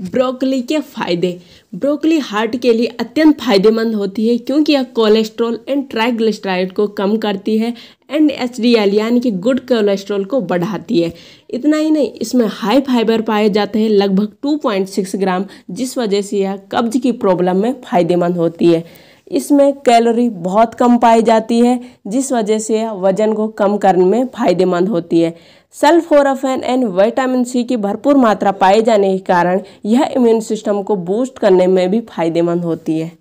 broccoli के फायदे broccoli heart के लिए अत्यंत फायदेमंद होती है क्योंकि यह कोलेस्ट्रॉल एंड ट्राइग्लिस्ट्राइड को कम करती है एंड एच यानी कि गुड कोलेस्ट्रॉल को बढ़ाती है इतना ही नहीं इसमें हाई फाइबर पाए जाते हैं लगभग 2.6 ग्राम जिस वजह से यह कब्ज की प्रॉब्लम में फायदेमंद होती है इसमें कैलोरी बहुत कम पाई जाती है जिस वजह से वजन को कम करने में फायदेमंद होती है सल्फोराफेन एंड विटामिन सी की भरपूर मात्रा पाए जाने के कारण यह इम्यून सिस्टम को बूस्ट करने में भी फायदेमंद होती है